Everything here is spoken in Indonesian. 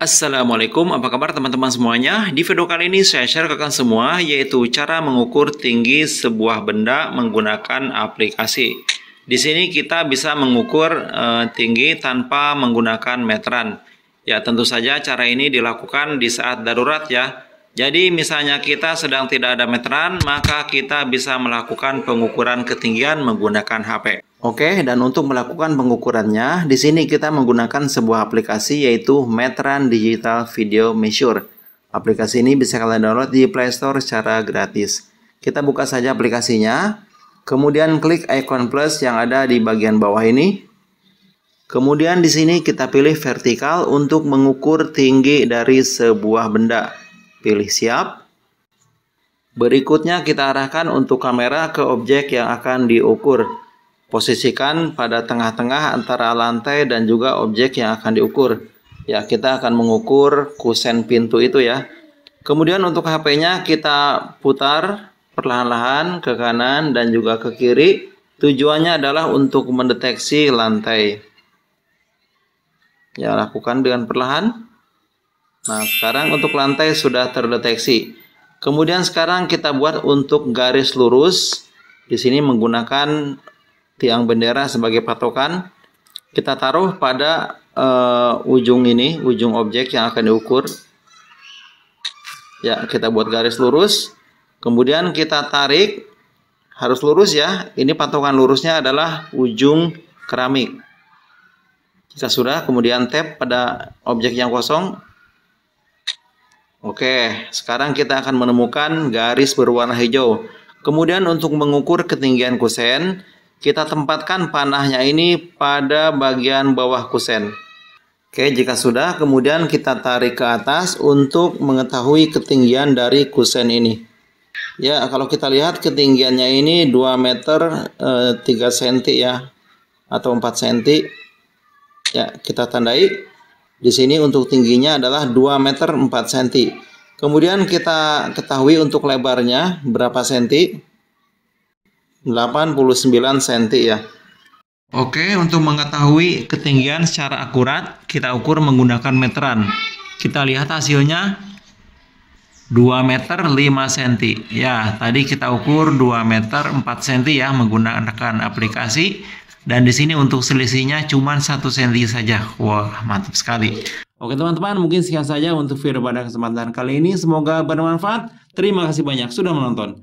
Assalamualaikum, apa kabar teman-teman semuanya? Di video kali ini saya share ke kalian semua yaitu cara mengukur tinggi sebuah benda menggunakan aplikasi. Di sini kita bisa mengukur e, tinggi tanpa menggunakan meteran. Ya tentu saja cara ini dilakukan di saat darurat ya. Jadi misalnya kita sedang tidak ada meteran, maka kita bisa melakukan pengukuran ketinggian menggunakan HP. Oke, dan untuk melakukan pengukurannya, di sini kita menggunakan sebuah aplikasi yaitu Metran Digital Video Measure. Aplikasi ini bisa kalian download di Play Store secara gratis. Kita buka saja aplikasinya, kemudian klik icon plus yang ada di bagian bawah ini. Kemudian di sini kita pilih vertikal untuk mengukur tinggi dari sebuah benda. Pilih siap. Berikutnya kita arahkan untuk kamera ke objek yang akan diukur. Posisikan pada tengah-tengah antara lantai dan juga objek yang akan diukur. Ya, kita akan mengukur kusen pintu itu ya. Kemudian untuk HP-nya kita putar perlahan-lahan ke kanan dan juga ke kiri. Tujuannya adalah untuk mendeteksi lantai. Ya, lakukan dengan perlahan. Nah, sekarang untuk lantai sudah terdeteksi. Kemudian sekarang kita buat untuk garis lurus. Di sini menggunakan tiang bendera sebagai patokan kita taruh pada uh, ujung ini ujung objek yang akan diukur ya kita buat garis lurus kemudian kita tarik harus lurus ya ini patokan lurusnya adalah ujung keramik Kita sudah kemudian tap pada objek yang kosong Oke, sekarang kita akan menemukan garis berwarna hijau. Kemudian untuk mengukur ketinggian kusen, kita tempatkan panahnya ini pada bagian bawah kusen. Oke, jika sudah, kemudian kita tarik ke atas untuk mengetahui ketinggian dari kusen ini. Ya, kalau kita lihat ketinggiannya ini 2 meter eh, 3 cm ya, atau 4 cm. Ya, kita tandai. Di sini untuk tingginya adalah 2 meter 4 cm. Kemudian kita ketahui untuk lebarnya berapa cm. 89 cm ya. Oke, untuk mengetahui ketinggian secara akurat, kita ukur menggunakan meteran. Kita lihat hasilnya 2 meter 5 cm. Ya, tadi kita ukur 2 meter 4 cm ya menggunakan aplikasi. Dan di sini untuk selisihnya cuma 1 cm saja. Wah, mantap sekali. Oke teman-teman, mungkin sekian saja untuk video pada kesempatan kali ini. Semoga bermanfaat. Terima kasih banyak sudah menonton.